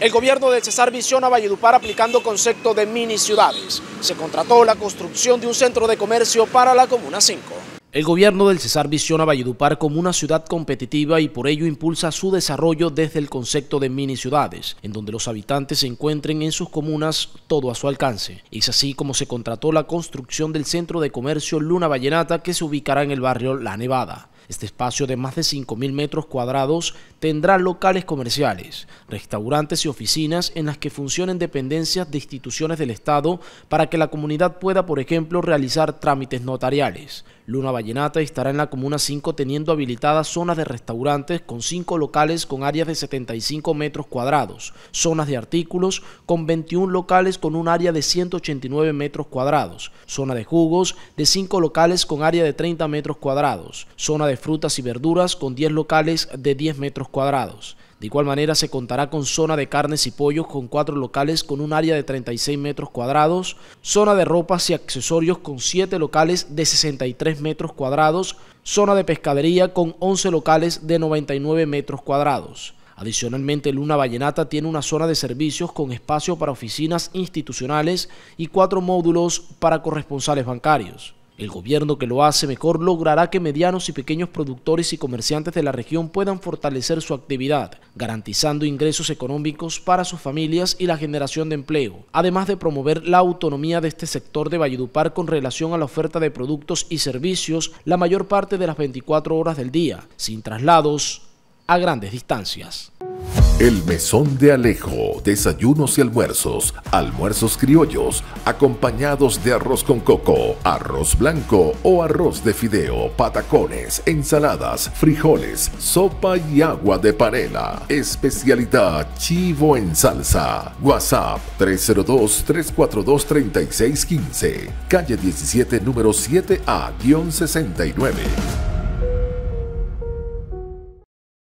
El gobierno de César visiona Valledupar aplicando concepto de mini ciudades. Se contrató la construcción de un centro de comercio para la Comuna 5. El gobierno del César visiona Valledupar como una ciudad competitiva y por ello impulsa su desarrollo desde el concepto de mini ciudades, en donde los habitantes se encuentren en sus comunas todo a su alcance. Es así como se contrató la construcción del centro de comercio Luna Vallenata que se ubicará en el barrio La Nevada. Este espacio de más de 5.000 metros cuadrados tendrá locales comerciales, restaurantes y oficinas en las que funcionen dependencias de instituciones del Estado para que la comunidad pueda, por ejemplo, realizar trámites notariales. Luna Vallenata estará en la Comuna 5 teniendo habilitadas zonas de restaurantes con 5 locales con áreas de 75 metros cuadrados, zonas de artículos con 21 locales con un área de 189 metros cuadrados, zona de jugos de 5 locales con área de 30 metros cuadrados, zona de frutas y verduras con 10 locales de 10 metros cuadrados. De igual manera se contará con zona de carnes y pollos con 4 locales con un área de 36 metros cuadrados, zona de ropas y accesorios con 7 locales de 63 metros cuadrados, zona de pescadería con 11 locales de 99 metros cuadrados. Adicionalmente, Luna Vallenata tiene una zona de servicios con espacio para oficinas institucionales y cuatro módulos para corresponsales bancarios. El gobierno que lo hace mejor logrará que medianos y pequeños productores y comerciantes de la región puedan fortalecer su actividad, garantizando ingresos económicos para sus familias y la generación de empleo, además de promover la autonomía de este sector de Valledupar con relación a la oferta de productos y servicios la mayor parte de las 24 horas del día, sin traslados a grandes distancias. El Mesón de Alejo, desayunos y almuerzos, almuerzos criollos, acompañados de arroz con coco, arroz blanco o arroz de fideo, patacones, ensaladas, frijoles, sopa y agua de panela. Especialidad chivo en salsa. WhatsApp 302-342-3615. Calle 17, número 7A-69.